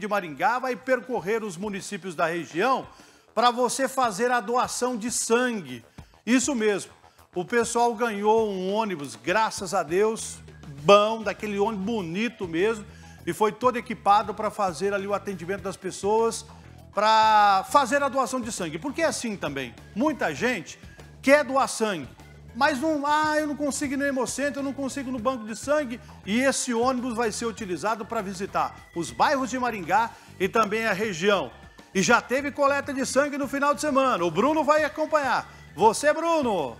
de Maringá vai percorrer os municípios da região para você fazer a doação de sangue. Isso mesmo. O pessoal ganhou um ônibus, graças a Deus, bom, daquele ônibus bonito mesmo, e foi todo equipado para fazer ali o atendimento das pessoas, para fazer a doação de sangue. Porque é assim também. Muita gente quer doar sangue, mas não, ah, eu não consigo ir no Hemocentro, eu não consigo no banco de sangue. E esse ônibus vai ser utilizado para visitar os bairros de Maringá e também a região. E já teve coleta de sangue no final de semana. O Bruno vai acompanhar. Você, Bruno!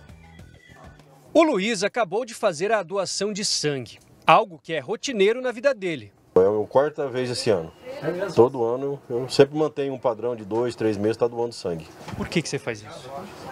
O Luiz acabou de fazer a doação de sangue, algo que é rotineiro na vida dele. É a quarta vez esse ano. É Todo ano eu sempre mantenho um padrão de dois, três meses, tá doando sangue. Por que, que você faz isso?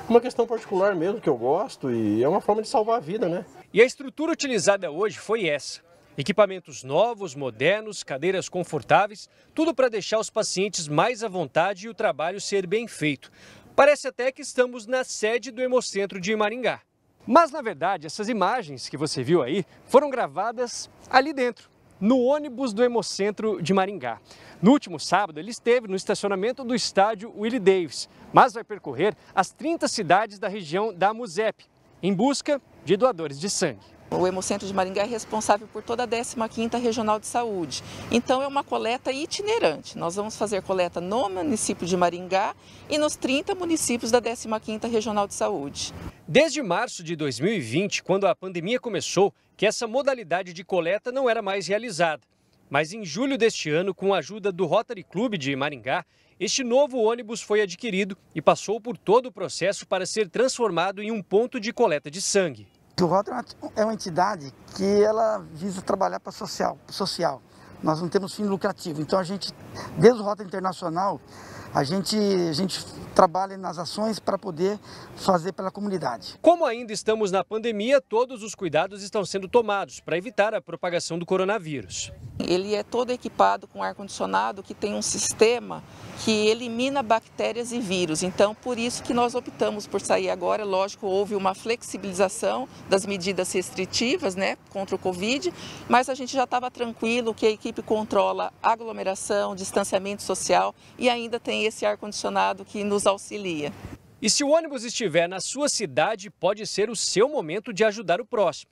Uma questão particular mesmo, que eu gosto e é uma forma de salvar a vida, né? E a estrutura utilizada hoje foi essa. Equipamentos novos, modernos, cadeiras confortáveis, tudo para deixar os pacientes mais à vontade e o trabalho ser bem feito. Parece até que estamos na sede do Hemocentro de Maringá. Mas, na verdade, essas imagens que você viu aí foram gravadas ali dentro, no ônibus do Hemocentro de Maringá. No último sábado, ele esteve no estacionamento do estádio Willie Davis, mas vai percorrer as 30 cidades da região da MUSEP, em busca de doadores de sangue. O Hemocentro de Maringá é responsável por toda a 15ª Regional de Saúde. Então é uma coleta itinerante. Nós vamos fazer coleta no município de Maringá e nos 30 municípios da 15ª Regional de Saúde. Desde março de 2020, quando a pandemia começou, que essa modalidade de coleta não era mais realizada. Mas em julho deste ano, com a ajuda do Rotary Club de Maringá, este novo ônibus foi adquirido e passou por todo o processo para ser transformado em um ponto de coleta de sangue que o Rotary é uma entidade que ela visa trabalhar para social, social. Nós não temos fim lucrativo. Então a gente, desde o Rota Internacional, a gente, a gente trabalha nas ações para poder fazer pela comunidade. Como ainda estamos na pandemia, todos os cuidados estão sendo tomados para evitar a propagação do coronavírus. Ele é todo equipado com ar-condicionado que tem um sistema que elimina bactérias e vírus. Então, por isso que nós optamos por sair agora. Lógico, houve uma flexibilização das medidas restritivas né, contra o Covid, mas a gente já estava tranquilo que a equipe controla aglomeração, distanciamento social e ainda tem esse ar-condicionado que nos auxilia. E se o ônibus estiver na sua cidade, pode ser o seu momento de ajudar o próximo.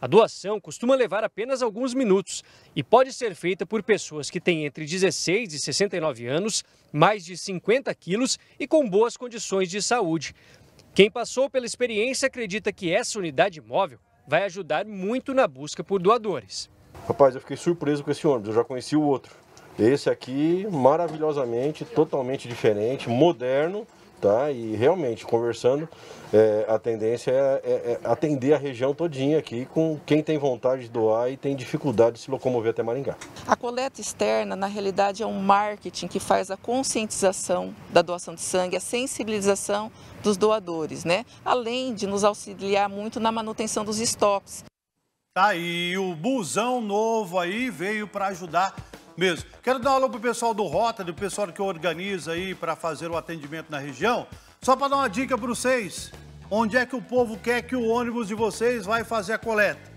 A doação costuma levar apenas alguns minutos e pode ser feita por pessoas que têm entre 16 e 69 anos, mais de 50 quilos e com boas condições de saúde. Quem passou pela experiência acredita que essa unidade móvel vai ajudar muito na busca por doadores. Rapaz, eu fiquei surpreso com esse ônibus, eu já conheci o outro. Esse aqui, maravilhosamente, totalmente diferente, moderno, tá? E realmente, conversando, é, a tendência é, é, é, atender a região todinha aqui com quem tem vontade de doar e tem dificuldade de se locomover até Maringá. A coleta externa, na realidade, é um marketing que faz a conscientização da doação de sangue, a sensibilização dos doadores, né? Além de nos auxiliar muito na manutenção dos estoques. Tá? E o busão novo aí veio para ajudar mesmo. Quero dar um aula pro pessoal do Rota, do pessoal que organiza aí para fazer o atendimento na região. Só para dar uma dica para vocês, onde é que o povo quer que o ônibus de vocês vai fazer a coleta?